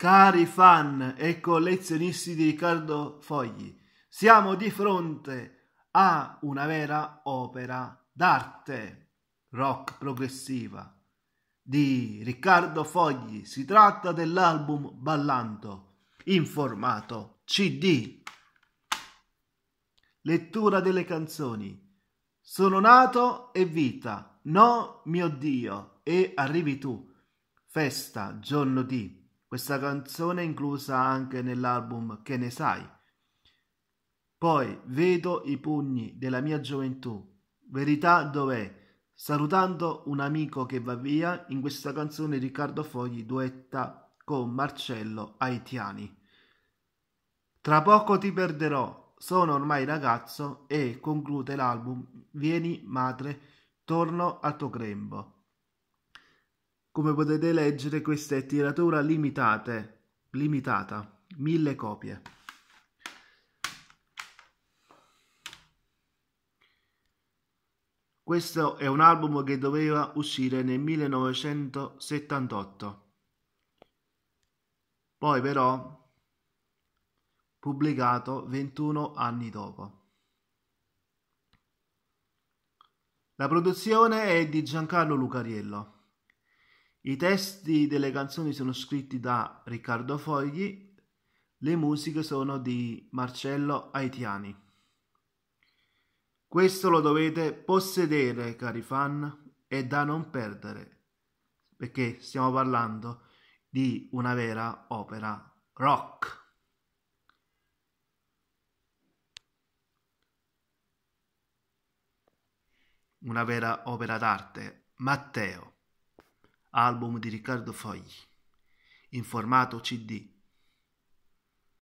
Cari fan e collezionisti di Riccardo Fogli, siamo di fronte a una vera opera d'arte rock progressiva di Riccardo Fogli. Si tratta dell'album Ballanto in formato CD. Lettura delle canzoni. Sono nato e vita. No, mio Dio, e arrivi tu. Festa, giorno di questa canzone è inclusa anche nell'album Che ne sai? Poi vedo i pugni della mia gioventù. Verità dov'è? Salutando un amico che va via, in questa canzone Riccardo Fogli duetta con Marcello Aitiani. Tra poco ti perderò, sono ormai ragazzo e conclude l'album Vieni madre, torno al tuo grembo. Come potete leggere questa è tiratura limitate, limitata, mille copie. Questo è un album che doveva uscire nel 1978. Poi però pubblicato 21 anni dopo. La produzione è di Giancarlo Lucariello. I testi delle canzoni sono scritti da Riccardo Fogli, le musiche sono di Marcello Aitiani. Questo lo dovete possedere, cari fan, e da non perdere, perché stiamo parlando di una vera opera rock. Una vera opera d'arte, Matteo album di Riccardo Fogli, in formato CD